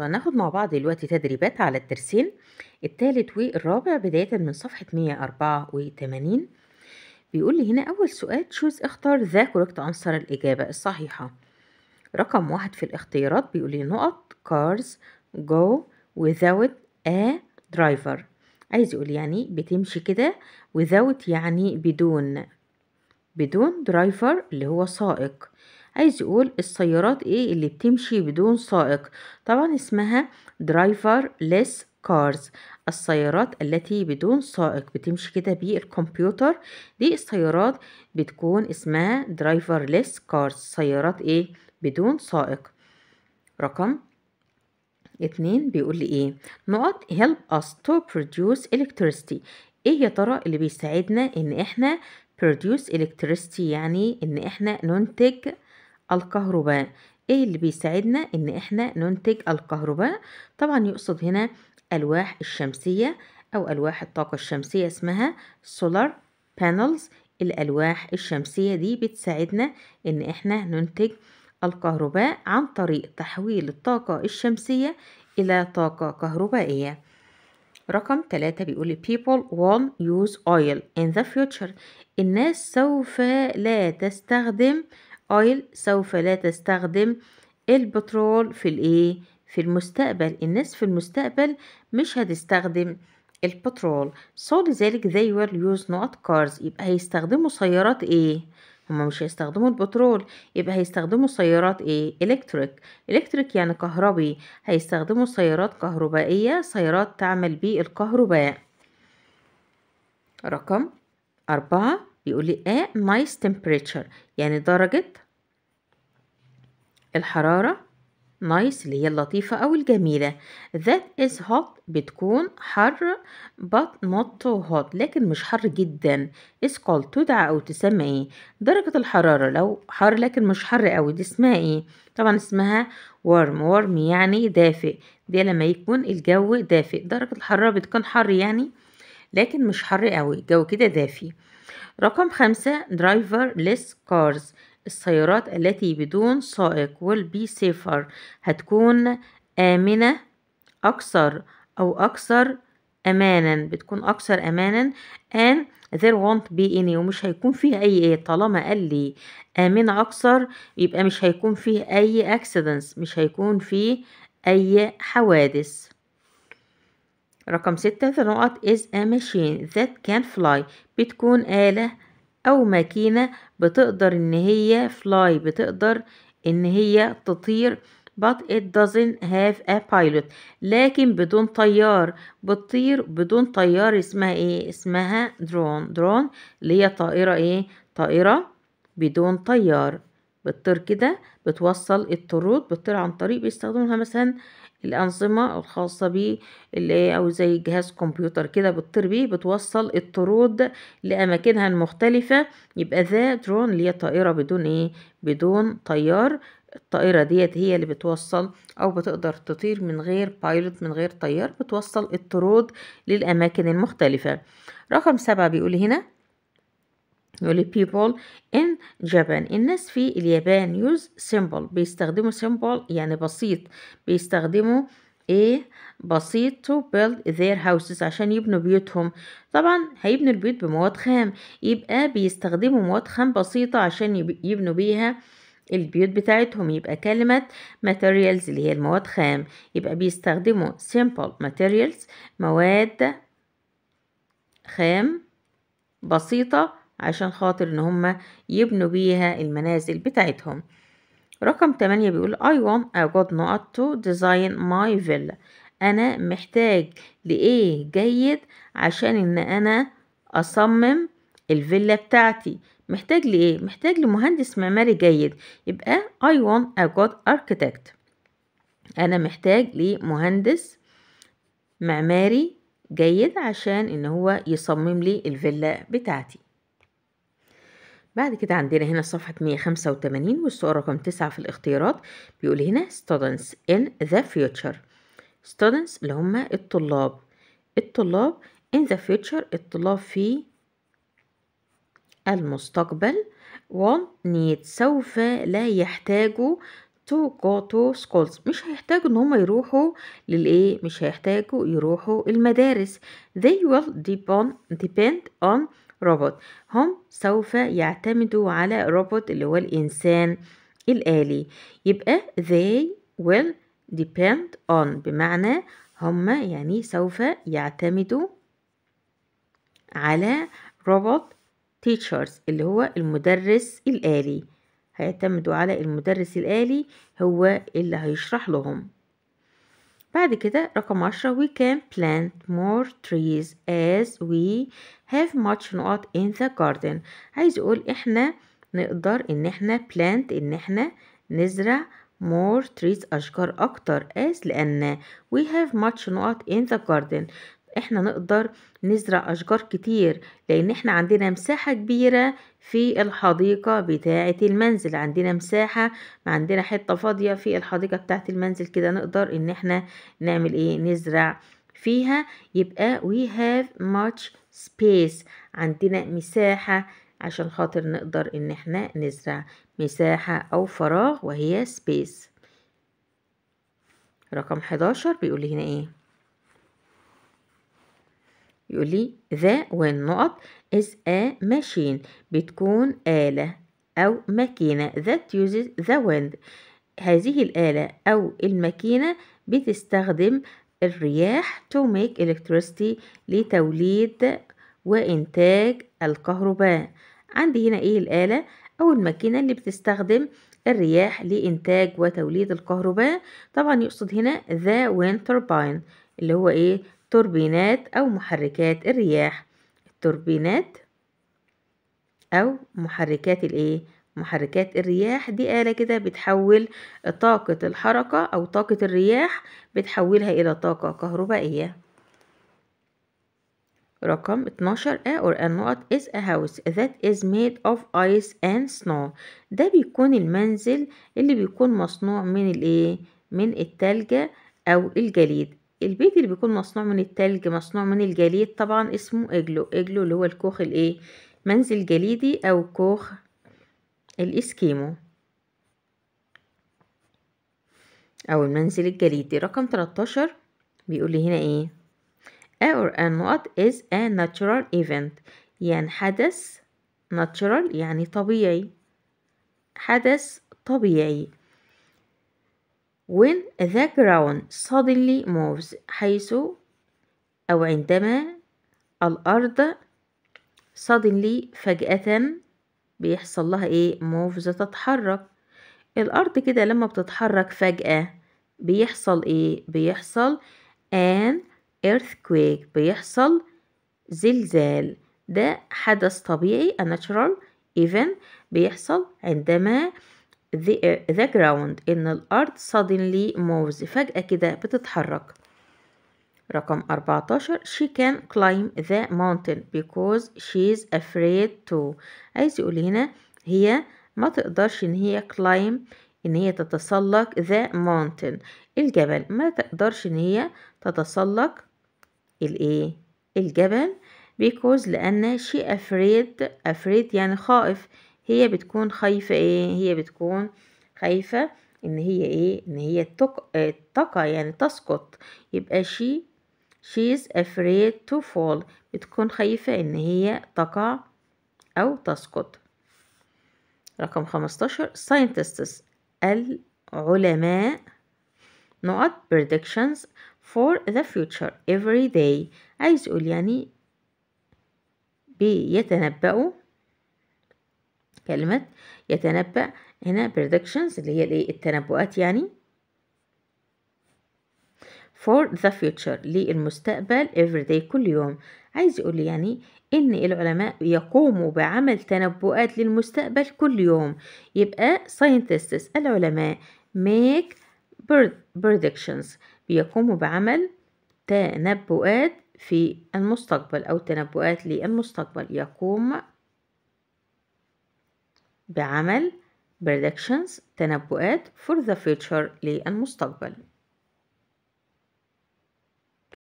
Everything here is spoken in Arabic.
ناخد مع بعض دلوقتي تدريبات على الترسين الثالث والرابع بداية من صفحة 184 بيقول لي هنا أول سؤال شوز اختار ذا كوركت أنصر الإجابة الصحيحة رقم واحد في الاختيارات بيقول لي نقط cars go without a driver عايز يقول يعني بتمشي كده without يعني بدون بدون driver اللي هو سائق عايز يقول السيارات ايه اللي بتمشي بدون سائق طبعا اسمها درايفر ليس كارز السيارات التي بدون سائق بتمشي كده بالكمبيوتر دي السيارات بتكون اسمها درايفر ليس كارز سيارات ايه بدون سائق رقم اتنين بيقول لي ايه نقط help us to produce electricity ايه يا ترى اللي بيساعدنا ان احنا produce electricity يعني ان احنا ننتج الكهرباء ايه اللي بيساعدنا ان احنا ننتج الكهرباء طبعا يقصد هنا الواح الشمسية او الواح الطاقة الشمسية اسمها solar panels الالواح الشمسية دي بتساعدنا ان احنا ننتج الكهرباء عن طريق تحويل الطاقة الشمسية الى طاقة كهربائية رقم 3 بيقول people won't use oil in the future الناس سوف لا تستخدم اويل سوف لا تستخدم البترول في الايه في المستقبل الناس في المستقبل مش هتستخدم البترول so لذلك they will use not cars يبقى هيستخدموا سيارات ايه هما مش هيستخدموا البترول يبقى هيستخدموا سيارات ايه الكتريك الكتريك يعني كهربي هيستخدموا سيارات كهربائيه سيارات تعمل بالكهرباء رقم أربعة بيقول لي a آه, nice temperature يعني درجة الحرارة nice اللي هي اللطيفة أو الجميلة that is hot بتكون حر but not too hot لكن مش حر جدا is called تدعى أو تسمى إيه درجة الحرارة لو حر لكن مش حر أوي دي اسمها إيه طبعا اسمها warm warm يعني دافئ دي لما يكون الجو دافئ درجة الحرارة بتكون حر يعني لكن مش حر أوي الجو كده دافي رقم خمسة درايفر ليس cars السيارات التي بدون سائق will be safer هتكون آمنة أكثر أو أكثر أمانا بتكون أكثر أمانا and there won't be any ومش هيكون فيه أي إيه طالما قال لي آمنة أكثر يبقى مش هيكون فيه أي accidents مش هيكون فيه أي حوادث رقم ستة the نقط is a machine that can fly بتكون آلة أو ماكينة بتقدر إن هي fly بتقدر إن هي تطير but it doesn't have a pilot لكن بدون طيار بتطير بدون طيار اسمها ايه اسمها drone drone اللي هي طائرة ايه طائرة بدون طيار بتطير كده بتوصل الطرود بتطير عن طريق بيستخدمها مثلا الأنظمة الخاصة بيه اللي أو زي جهاز كمبيوتر كده بتطير بيه بتوصل الطرود لأماكنها المختلفة يبقى ذا درون اللي هي طائرة بدون إيه بدون طيار الطائرة ديت هي اللي بتوصل أو بتقدر تطير من غير بايلوت من غير طيار بتوصل الطرود للأماكن المختلفة رقم سبعة بيقول هنا يقول people in Japan الناس في اليابان use simple بيستخدموا simple يعني بسيط بيستخدموا ايه بسيط to build their houses عشان يبنوا بيوتهم طبعا هيبنوا البيوت بمواد خام يبقى بيستخدموا مواد خام بسيطة عشان يبنوا بيها البيوت بتاعتهم يبقى كلمة materials اللي هي المواد خام يبقى بيستخدموا simple materials مواد خام بسيطة عشان خاطر ان هما يبنوا بيها المنازل بتاعتهم رقم 8 بيقول I want a good not to design my villa انا محتاج لايه جيد عشان ان انا اصمم الفيلا بتاعتي محتاج لايه محتاج لمهندس معماري جيد يبقى I want a good architect انا محتاج لمهندس معماري جيد عشان ان هو يصمم لي الفيلا بتاعتي بعد كده عندنا هنا صفحة 185 والسؤال رقم 9 في الاختيارات بيقول هنا students in the future students اللي هم الطلاب الطلاب in the future الطلاب في المستقبل want need سوف لا يحتاجوا to go to schools مش هيحتاجوا ان هم يروحوا للايه مش هيحتاجوا يروحوا المدارس they will depend, depend on روبوت هم سوف يعتمدوا على روبوت اللي هو الإنسان الآلي يبقى they will depend on بمعنى هم يعني سوف يعتمدوا على روبوت teachers اللي هو المدرس الآلي هيعتمدوا على المدرس الآلي هو اللي هيشرح لهم بعد كده رقم عشرة we can plant more trees as we have much نقط in the garden عايز يقول احنا نقدر ان احنا plant ان احنا نزرع more trees أشجار أكتر as لأن we have much نقط in the garden احنا نقدر نزرع اشجار كتير لان احنا عندنا مساحة كبيرة في الحديقة بتاعة المنزل عندنا مساحة عندنا حتة فاضية في الحديقة بتاعة المنزل كده نقدر ان احنا نعمل ايه نزرع فيها يبقى we have much space عندنا مساحة عشان خاطر نقدر ان احنا نزرع مساحة او فراغ وهي space رقم 11 بيقول لي هنا ايه يقول لي ذا نقط is a machine بتكون آلة أو ماكينة that uses the wind هذه الآلة أو الماكينة بتستخدم الرياح to make electricity لتوليد وإنتاج الكهرباء عندي هنا إيه الآلة أو الماكينة اللي بتستخدم الرياح لإنتاج وتوليد الكهرباء طبعا يقصد هنا the wind turbine اللي هو إيه توربينات أو محركات الرياح التوربينات أو محركات الإيه؟ محركات الرياح دي آلة كده بتحول طاقة الحركة أو طاقة الرياح بتحولها إلى طاقة كهربائية رقم 12 A or a not is a house that is made of ice and snow ده بيكون المنزل اللي بيكون مصنوع من الايه من التلج او الجليد البيت اللي بيكون مصنوع من التلج مصنوع من الجليد طبعا اسمه اجلو اجلو اللي هو الكوخ الايه منزل جليدي او كوخ الاسكيمو او المنزل الجليدي رقم 13 بيقول لي هنا ايه or ان what is a natural event يعني حدث natural يعني طبيعي حدث طبيعي when the ground suddenly moves حيث أو عندما الأرض suddenly فجأة بيحصل لها ايه moves تتحرك الأرض كده لما بتتحرك فجأة بيحصل ايه بيحصل an earthquake بيحصل زلزال ده حدث طبيعي a natural event بيحصل عندما the, the ground إن الأرض suddenly moves فجأة كده بتتحرك رقم 14 she can climb the mountain because she's afraid to عايز يقول هنا هي ما تقدرش إن هي climb إن هي تتسلق the mountain الجبل ما تقدرش إن هي تتسلق الإيه الجبل because لأن she afraid afraid يعني خائف هي بتكون خايفة ايه هي بتكون خايفة ان هي ايه ان هي تقع يعني تسقط يبقى she she's afraid to fall بتكون خايفة ان هي تقع او تسقط رقم 15 scientists العلماء نقط predictions for the future every day عايز يقول يعني بيتنبأوا كلمة يتنبأ هنا predictions اللي هي التنبؤات يعني for the future للمستقبل every day كل يوم عايز يقول لي يعني ان العلماء يقوموا بعمل تنبؤات للمستقبل كل يوم يبقى scientists العلماء make predictions بيقوموا بعمل تنبؤات في المستقبل أو تنبؤات للمستقبل يقوم بعمل predictions تنبؤات for the future للمستقبل